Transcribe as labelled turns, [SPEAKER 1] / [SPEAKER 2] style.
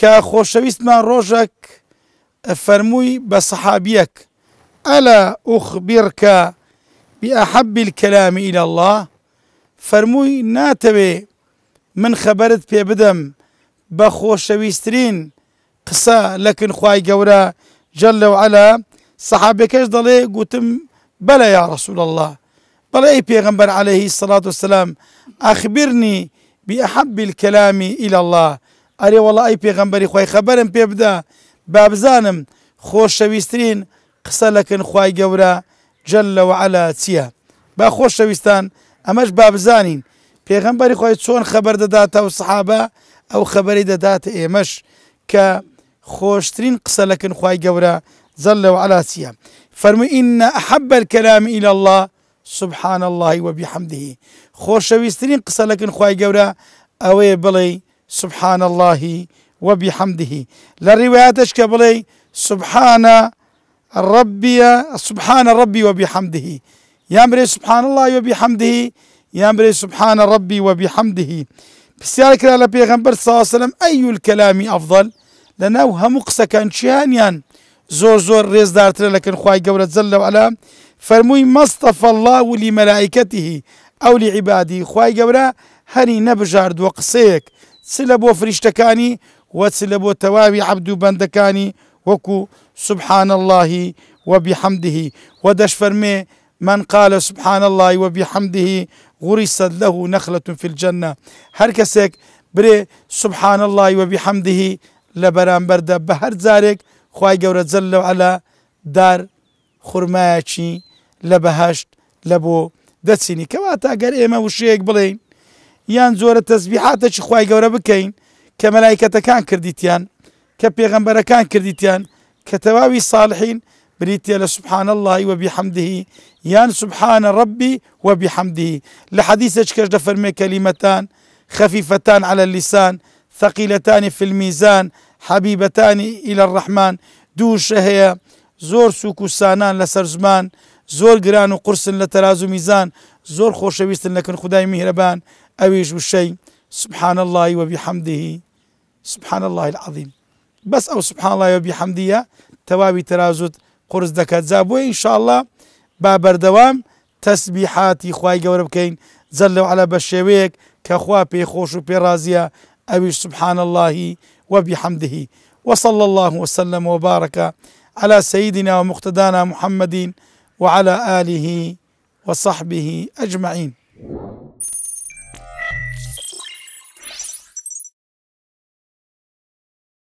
[SPEAKER 1] کە خۆشەویستمان ڕۆژێک فەرمووی بە سەحابیەک ئەلا ئوخبیرکە بئەحەبی الكلام الى الله فرموی ناتوی من خبرت پێ بدەم بە خۆشەویستترین قسە لەکن خوای گەورە جەل لەو عەلا سەحابەکەش دلی گوتم بەلا یا رسول الله ای پیغمبر علیه الصلاة والسلام ئەخبرنی بئەحەبی الكلام الى الله ئەرێ وڵە ئەی پێغەمبەری خۆی خەبەرم پێ بدا با بزانم خۆشەویستترین قسە لەکن خی گەورە جلەوە علا چییە با خۆشەویستان ئەمەش با بزانین پێغەمبەری خۆی چۆن خەبەر دەداتە و سحابە ئەو خەبەری دەداتە ئێمەش کە خۆشترین قسە لەکن خی گەورە زلەوە علا چییە فەرمو ئینە حەبەر کەلامی إلى الله سبحان الله وبحمده خۆشەویستترین قسە لەکن خی گەورە ئەوەیە بڵێ سبحان الله وبحمده لرواياتش كبلي سبحان ربي سبحان ربي وبحمده يا مري سبحان الله وبحمده يا مري سبحان ربي وبحمده بسيار كلا لبيغمبر صلى الله عليه وسلم أي الكلام أفضل لنا همقسة كان شهانيان زور زور ريز دارت لكن خواهي قولة زل وعلا فرموي ما اصطفى الله لملائكته أو لعباده خواهي قولة هني نبجارد وقسيك سلبو بۆ فریشتەکانی وەچ لە بۆ عبد بندكاني وكو سبحان الله وبحمده ودش فرمي من قال سبحان الله وبحمده غرست له نخلة في الجنة هركسك بري سبحان الله وبحمده لبران برده بهر زارك خواي قورة زل على دار خرماشي لبهشت لبو دسيني كواتا گەر ئێمە وشەیەک بڵین یان زور تەسبیحاتە چی خی گەورە بکەین کە مەلایکەتەکان کردیتیان کە پێغەمبەرەکان کردیتیان کە تەواوی ساڵحین بریتە لە سبحان الله وبحمده یان سبحانە ربي وبحمده لە حەدیسە کەش دە کەلیمەتان خەفیفەتان على اللسان ثقيلتان في الميزان حبيبتان إلى الرحمن دو هەیە زۆر سوک و سانان لەسەر زمان زۆر گران و قرسن لە تەراز و میزان زۆر خۆشەویستن لەکن خدای میهرەبان أويج الشيء سبحان الله وبحمده سبحان الله العظيم بس أو سبحان الله وبحمده توابي ترازد قرز دكات زابوي إن شاء الله بابر دوام تسبيحاتي خواي قورب كين زلوا على بشيويك كخوا بي خوش بي رازيا أويج سبحان الله وبحمده وصلى الله وسلم وبارك على سيدنا ومقتدانا محمد وعلى آله وصحبه أجمعين